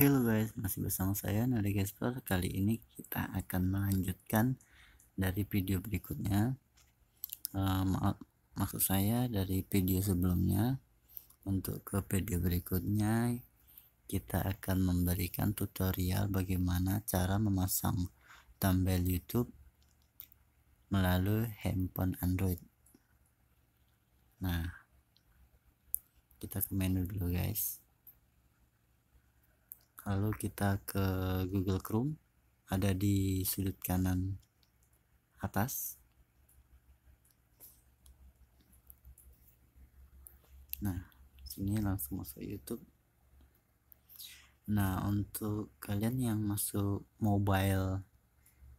Hello guys, masih bersama saya Nada Gasper. Kali ini kita akan melanjutkan dari video berikutnya. Uh, eh, maaf, maksud saya dari video sebelumnya untuk ke video berikutnya kita akan memberikan tutorial bagaimana cara memasang thumbnail YouTube melalui handphone Android. Nah, kita ke menu dulu guys lalu kita ke Google Chrome ada di sudut kanan atas nah sini langsung masuk YouTube nah untuk kalian yang masuk mobile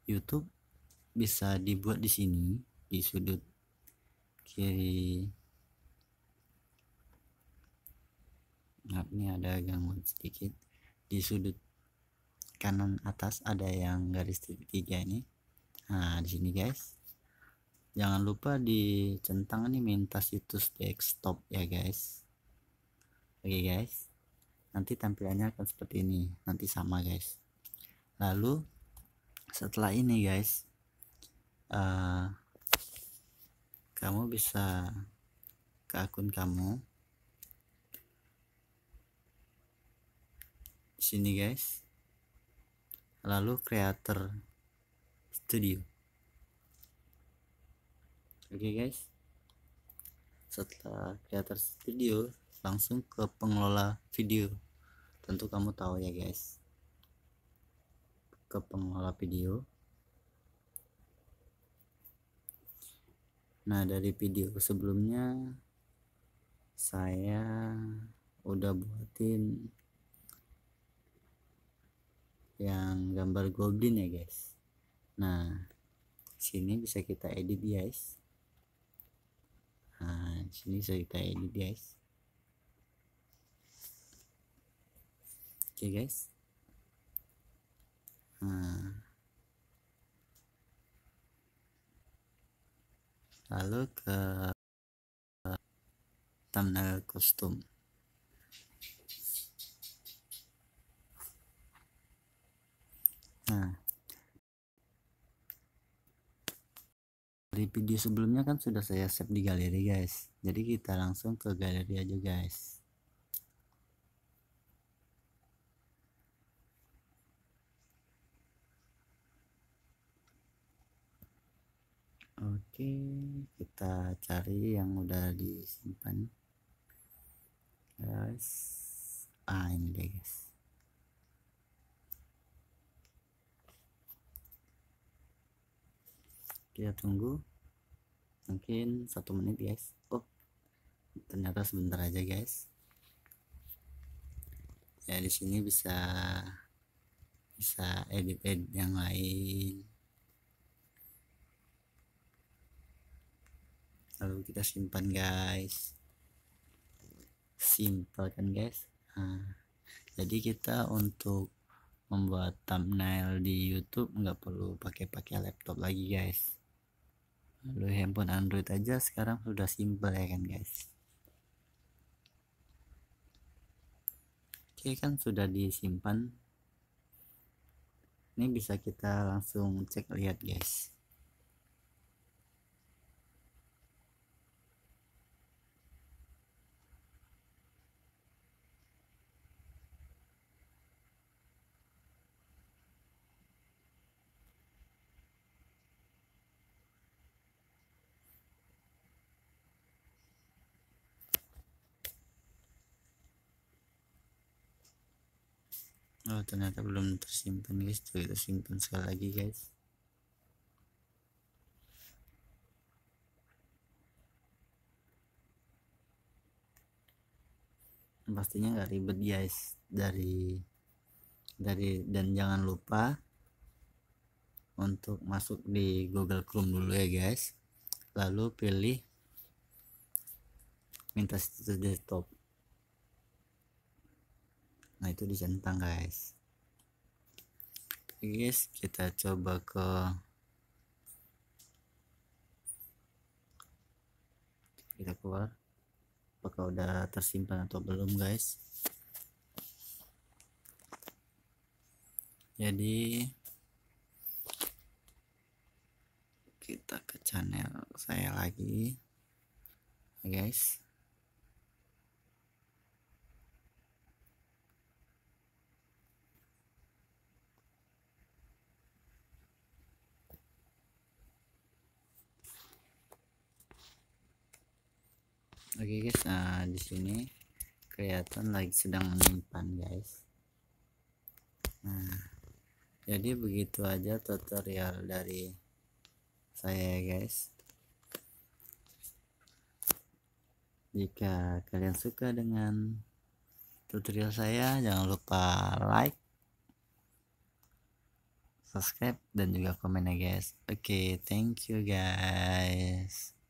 YouTube bisa dibuat di sini di sudut kiri nah ini ada gangguan sedikit di sudut kanan atas ada yang garis tiga ini nah di sini guys jangan lupa dicentang ini minta situs desktop ya guys oke okay, guys nanti tampilannya akan seperti ini nanti sama guys lalu setelah ini guys uh, kamu bisa ke akun kamu sini guys lalu creator studio oke okay guys setelah creator studio langsung ke pengelola video tentu kamu tahu ya guys ke pengelola video nah dari video sebelumnya saya udah buatin yang gambar goblin ya guys nah sini bisa kita edit guys nah sini bisa kita edit guys oke okay, guys nah lalu ke thumbnail kostum Di video sebelumnya kan sudah saya save di galeri guys. Jadi kita langsung ke galeri aja guys. Oke, kita cari yang udah disimpan. Guys, ah ini deh guys. kita ya, tunggu mungkin satu menit guys oh ternyata sebentar aja guys ya di sini bisa bisa edit edit yang lain lalu kita simpan guys simple kan guys nah, jadi kita untuk membuat thumbnail di YouTube nggak perlu pakai-pakai laptop lagi guys melalui handphone Android aja sekarang sudah simple ya kan guys oke kan sudah disimpan ini bisa kita langsung cek lihat guys oh ternyata belum tersimpan guys jadi tersimpan sekali lagi guys pastinya nggak ribet guys dari dari dan jangan lupa untuk masuk di Google Chrome dulu ya guys lalu pilih minta situs desktop nah itu di centang guys Oke guys kita coba ke kita keluar apakah udah tersimpan atau belum guys jadi kita ke channel saya lagi guys oke okay guys nah di sini kelihatan lagi sedang menyimpan guys nah jadi begitu aja tutorial dari saya guys jika kalian suka dengan tutorial saya jangan lupa like subscribe dan juga komen ya guys oke okay, thank you guys